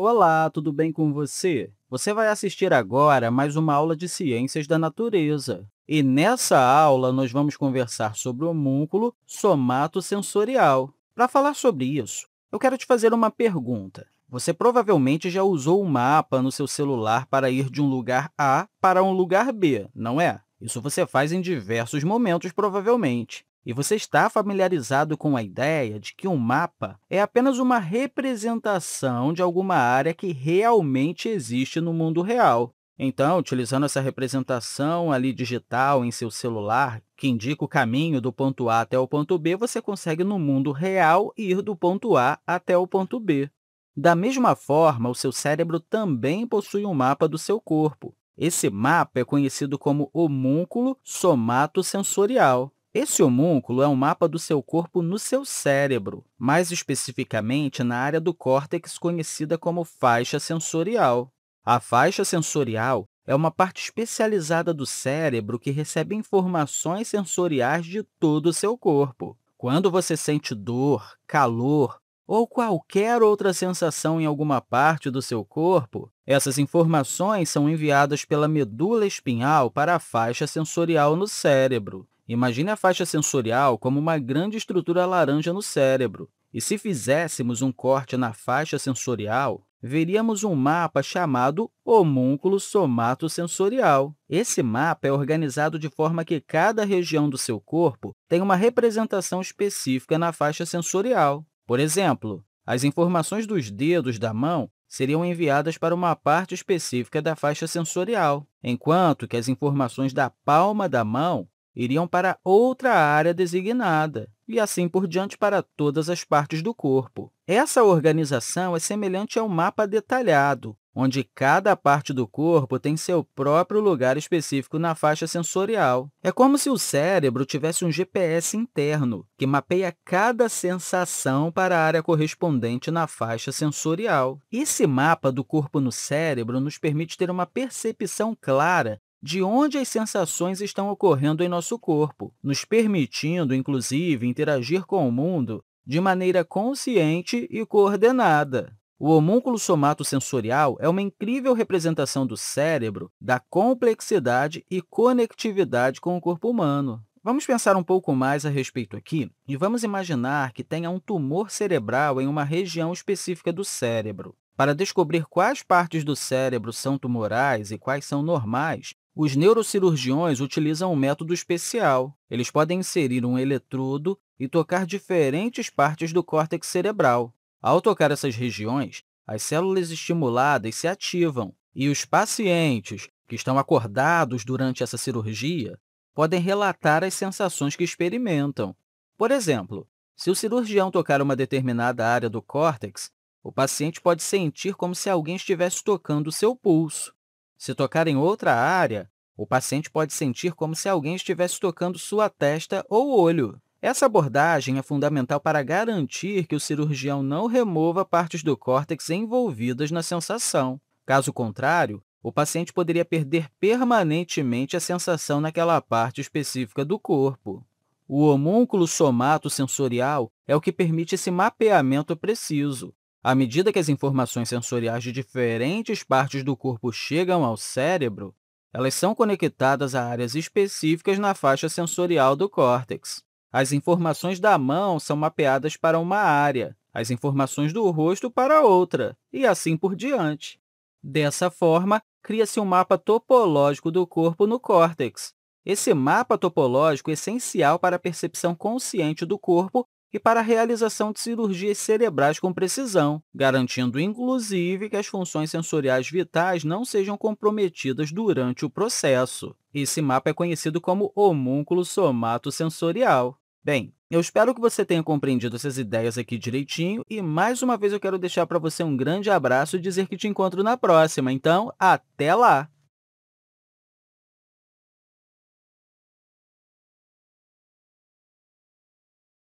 Olá, tudo bem com você? Você vai assistir agora mais uma aula de Ciências da Natureza. E nessa aula, nós vamos conversar sobre o homúnculo somatosensorial. Para falar sobre isso, eu quero te fazer uma pergunta. Você provavelmente já usou um mapa no seu celular para ir de um lugar A para um lugar B, não é? Isso você faz em diversos momentos, provavelmente. E você está familiarizado com a ideia de que um mapa é apenas uma representação de alguma área que realmente existe no mundo real. Então, utilizando essa representação ali digital em seu celular, que indica o caminho do ponto A até o ponto B, você consegue, no mundo real, ir do ponto A até o ponto B. Da mesma forma, o seu cérebro também possui um mapa do seu corpo. Esse mapa é conhecido como homúnculo somatosensorial. Esse homúnculo é um mapa do seu corpo no seu cérebro, mais especificamente na área do córtex conhecida como faixa sensorial. A faixa sensorial é uma parte especializada do cérebro que recebe informações sensoriais de todo o seu corpo. Quando você sente dor, calor ou qualquer outra sensação em alguma parte do seu corpo, essas informações são enviadas pela medula espinhal para a faixa sensorial no cérebro, Imagine a faixa sensorial como uma grande estrutura laranja no cérebro. E se fizéssemos um corte na faixa sensorial, veríamos um mapa chamado homúnculo somatosensorial. Esse mapa é organizado de forma que cada região do seu corpo tem uma representação específica na faixa sensorial. Por exemplo, as informações dos dedos da mão seriam enviadas para uma parte específica da faixa sensorial, enquanto que as informações da palma da mão iriam para outra área designada, e assim por diante para todas as partes do corpo. Essa organização é semelhante a um mapa detalhado, onde cada parte do corpo tem seu próprio lugar específico na faixa sensorial. É como se o cérebro tivesse um GPS interno, que mapeia cada sensação para a área correspondente na faixa sensorial. Esse mapa do corpo no cérebro nos permite ter uma percepção clara de onde as sensações estão ocorrendo em nosso corpo, nos permitindo, inclusive, interagir com o mundo de maneira consciente e coordenada. O homúnculo somatosensorial é uma incrível representação do cérebro, da complexidade e conectividade com o corpo humano. Vamos pensar um pouco mais a respeito aqui e vamos imaginar que tenha um tumor cerebral em uma região específica do cérebro. Para descobrir quais partes do cérebro são tumorais e quais são normais, os neurocirurgiões utilizam um método especial. Eles podem inserir um eletrodo e tocar diferentes partes do córtex cerebral. Ao tocar essas regiões, as células estimuladas se ativam e os pacientes que estão acordados durante essa cirurgia podem relatar as sensações que experimentam. Por exemplo, se o cirurgião tocar uma determinada área do córtex, o paciente pode sentir como se alguém estivesse tocando seu pulso. Se tocar em outra área, o paciente pode sentir como se alguém estivesse tocando sua testa ou olho. Essa abordagem é fundamental para garantir que o cirurgião não remova partes do córtex envolvidas na sensação. Caso contrário, o paciente poderia perder permanentemente a sensação naquela parte específica do corpo. O homúnculo somato sensorial é o que permite esse mapeamento preciso. À medida que as informações sensoriais de diferentes partes do corpo chegam ao cérebro, elas são conectadas a áreas específicas na faixa sensorial do córtex. As informações da mão são mapeadas para uma área, as informações do rosto para outra, e assim por diante. Dessa forma, cria-se um mapa topológico do corpo no córtex. Esse mapa topológico é essencial para a percepção consciente do corpo e para a realização de cirurgias cerebrais com precisão, garantindo, inclusive, que as funções sensoriais vitais não sejam comprometidas durante o processo. Esse mapa é conhecido como homúnculo somatosensorial. Bem, eu espero que você tenha compreendido essas ideias aqui direitinho e, mais uma vez, eu quero deixar para você um grande abraço e dizer que te encontro na próxima. Então, até lá!